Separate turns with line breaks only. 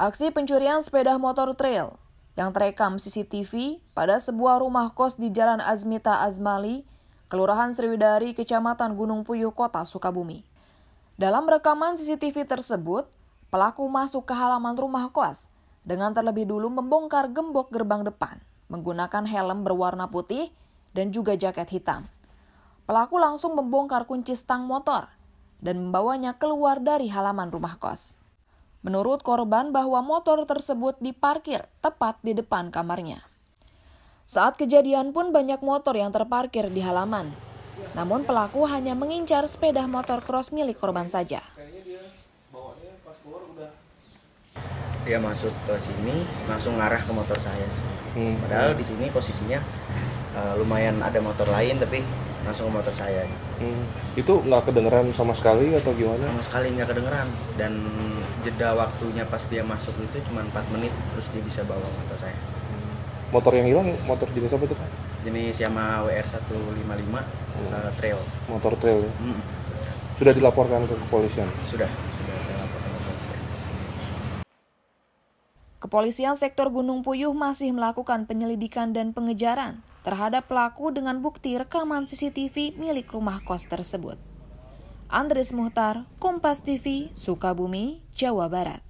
Aksi pencurian sepeda motor trail yang terekam CCTV pada sebuah rumah kos di Jalan Azmita Azmali, Kelurahan Sriwidari, Kecamatan Gunung Puyuh, Kota Sukabumi. Dalam rekaman CCTV tersebut, pelaku masuk ke halaman rumah kos dengan terlebih dulu membongkar gembok gerbang depan menggunakan helm berwarna putih dan juga jaket hitam. Pelaku langsung membongkar kunci stang motor dan membawanya keluar dari halaman rumah kos. Menurut korban bahwa motor tersebut diparkir tepat di depan kamarnya. Saat kejadian pun banyak motor yang terparkir di halaman. Namun pelaku hanya mengincar sepeda motor cross milik korban saja.
dia masuk ke sini langsung ngarah ke motor saya sih. Hmm. Padahal di sini posisinya uh, lumayan ada motor lain tapi langsung ke motor saya. Gitu. Hmm. Itu nggak kedengeran sama sekali atau gimana? Sama sekali nggak kedengeran dan jeda waktunya pas dia masuk itu cuma 4 menit terus dia bisa bawa motor saya. Hmm. Motor yang hilang motor jenis apa itu kan? Jenis Yamaha WR 155 hmm. uh, trail. Motor trail. Ya? Hmm. Sudah dilaporkan ke kepolisian? Sudah.
Kepolisian sektor Gunung Puyuh masih melakukan penyelidikan dan pengejaran terhadap pelaku dengan bukti rekaman CCTV milik rumah kos tersebut. Andres Muhtar, Kompas TV, Sukabumi, Jawa Barat.